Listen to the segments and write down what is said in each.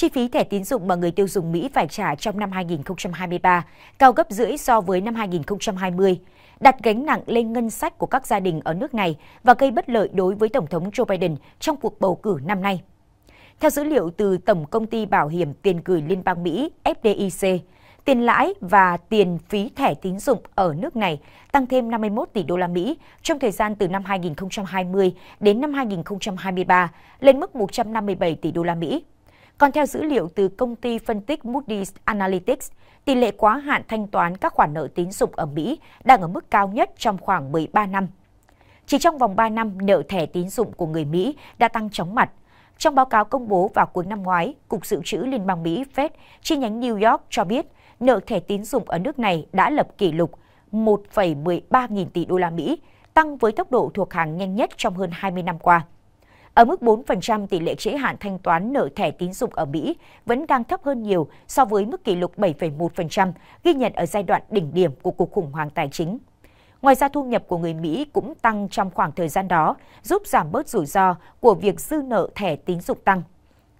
Chi phí thẻ tín dụng mà người tiêu dùng Mỹ phải trả trong năm 2023 cao gấp rưỡi so với năm 2020, đặt gánh nặng lên ngân sách của các gia đình ở nước này và gây bất lợi đối với Tổng thống Joe Biden trong cuộc bầu cử năm nay. Theo dữ liệu từ Tổng Công ty Bảo hiểm Tiền gửi Liên bang Mỹ FDIC, tiền lãi và tiền phí thẻ tín dụng ở nước này tăng thêm 51 tỷ đô la Mỹ trong thời gian từ năm 2020 đến năm 2023 lên mức 157 tỷ đô la Mỹ. Còn theo dữ liệu từ công ty phân tích Moody's Analytics, tỷ lệ quá hạn thanh toán các khoản nợ tín dụng ở Mỹ đang ở mức cao nhất trong khoảng 13 năm. Chỉ trong vòng 3 năm, nợ thẻ tín dụng của người Mỹ đã tăng chóng mặt. Trong báo cáo công bố vào cuối năm ngoái, Cục Dự trữ Liên bang Mỹ Fed chi nhánh New York cho biết nợ thẻ tín dụng ở nước này đã lập kỷ lục 1,13 nghìn tỷ đô la Mỹ, tăng với tốc độ thuộc hàng nhanh nhất trong hơn 20 năm qua. Ở mức 4%, tỷ lệ trễ hạn thanh toán nợ thẻ tín dụng ở Mỹ vẫn đang thấp hơn nhiều so với mức kỷ lục 7,1% ghi nhận ở giai đoạn đỉnh điểm của cuộc khủng hoảng tài chính. Ngoài ra thu nhập của người Mỹ cũng tăng trong khoảng thời gian đó, giúp giảm bớt rủi ro của việc dư nợ thẻ tín dụng tăng.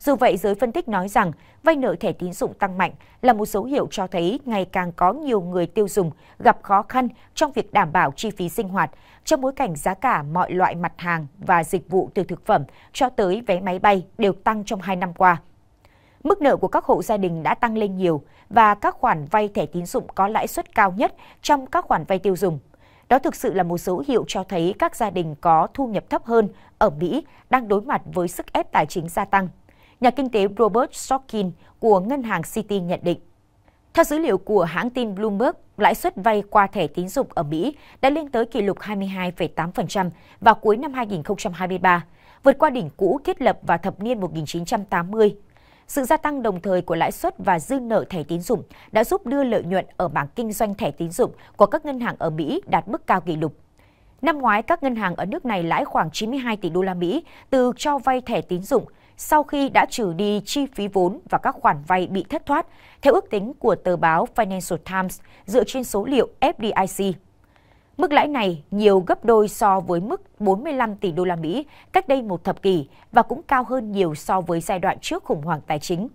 Dù vậy, giới phân tích nói rằng vay nợ thẻ tín dụng tăng mạnh là một dấu hiệu cho thấy ngày càng có nhiều người tiêu dùng gặp khó khăn trong việc đảm bảo chi phí sinh hoạt trong bối cảnh giá cả mọi loại mặt hàng và dịch vụ từ thực phẩm cho tới vé máy bay đều tăng trong hai năm qua. Mức nợ của các hộ gia đình đã tăng lên nhiều và các khoản vay thẻ tín dụng có lãi suất cao nhất trong các khoản vay tiêu dùng. Đó thực sự là một dấu hiệu cho thấy các gia đình có thu nhập thấp hơn ở Mỹ đang đối mặt với sức ép tài chính gia tăng nhà kinh tế Robert Sorkin của ngân hàng City nhận định. Theo dữ liệu của hãng tin Bloomberg, lãi suất vay qua thẻ tín dụng ở Mỹ đã lên tới kỷ lục 22,8% vào cuối năm 2023, vượt qua đỉnh cũ thiết lập vào thập niên 1980. Sự gia tăng đồng thời của lãi suất và dư nợ thẻ tín dụng đã giúp đưa lợi nhuận ở mảng kinh doanh thẻ tín dụng của các ngân hàng ở Mỹ đạt mức cao kỷ lục. Năm ngoái, các ngân hàng ở nước này lãi khoảng 92 tỷ đô la Mỹ từ cho vay thẻ tín dụng, sau khi đã trừ đi chi phí vốn và các khoản vay bị thất thoát, theo ước tính của tờ báo Financial Times dựa trên số liệu FDIC. Mức lãi này nhiều gấp đôi so với mức 45 tỷ đô la Mỹ cách đây một thập kỷ và cũng cao hơn nhiều so với giai đoạn trước khủng hoảng tài chính.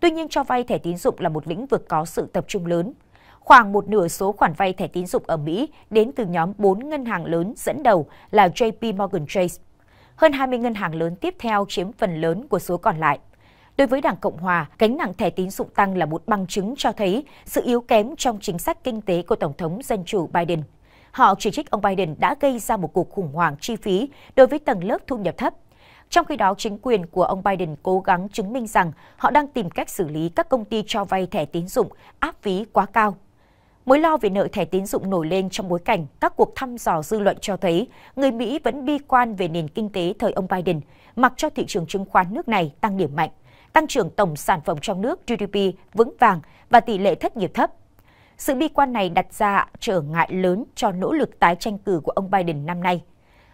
Tuy nhiên, cho vay thẻ tín dụng là một lĩnh vực có sự tập trung lớn. Khoảng một nửa số khoản vay thẻ tín dụng ở Mỹ đến từ nhóm 4 ngân hàng lớn dẫn đầu là JP Morgan Chase, hơn 20 ngân hàng lớn tiếp theo chiếm phần lớn của số còn lại. Đối với Đảng Cộng Hòa, cánh nặng thẻ tín dụng tăng là một bằng chứng cho thấy sự yếu kém trong chính sách kinh tế của Tổng thống Dân chủ Biden. Họ chỉ trích ông Biden đã gây ra một cuộc khủng hoảng chi phí đối với tầng lớp thu nhập thấp. Trong khi đó, chính quyền của ông Biden cố gắng chứng minh rằng họ đang tìm cách xử lý các công ty cho vay thẻ tín dụng áp phí quá cao Mối lo về nợ thẻ tín dụng nổi lên trong bối cảnh các cuộc thăm dò dư luận cho thấy người Mỹ vẫn bi quan về nền kinh tế thời ông Biden, mặc cho thị trường chứng khoán nước này tăng điểm mạnh, tăng trưởng tổng sản phẩm trong nước GDP vững vàng và tỷ lệ thất nghiệp thấp. Sự bi quan này đặt ra trở ngại lớn cho nỗ lực tái tranh cử của ông Biden năm nay.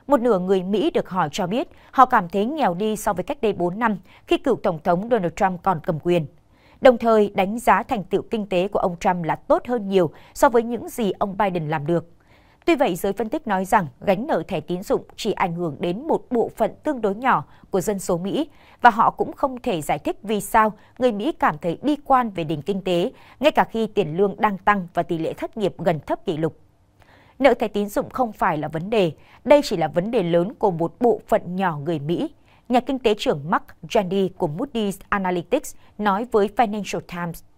Một nửa người Mỹ được hỏi cho biết họ cảm thấy nghèo đi so với cách đây 4 năm khi cựu Tổng thống Donald Trump còn cầm quyền đồng thời đánh giá thành tựu kinh tế của ông Trump là tốt hơn nhiều so với những gì ông Biden làm được. Tuy vậy, giới phân tích nói rằng gánh nợ thẻ tín dụng chỉ ảnh hưởng đến một bộ phận tương đối nhỏ của dân số Mỹ và họ cũng không thể giải thích vì sao người Mỹ cảm thấy bi quan về nền kinh tế, ngay cả khi tiền lương đang tăng và tỷ lệ thất nghiệp gần thấp kỷ lục. Nợ thẻ tín dụng không phải là vấn đề, đây chỉ là vấn đề lớn của một bộ phận nhỏ người Mỹ nhà kinh tế trưởng Mark Jandy của Moody's Analytics nói với Financial Times